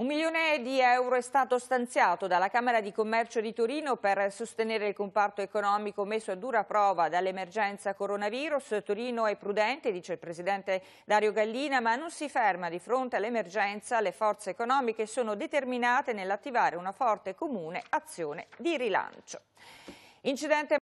Un milione di euro è stato stanziato dalla Camera di Commercio di Torino per sostenere il comparto economico messo a dura prova dall'emergenza coronavirus. Torino è prudente, dice il presidente Dario Gallina, ma non si ferma di fronte all'emergenza. Le forze economiche sono determinate nell'attivare una forte e comune azione di rilancio. Incidente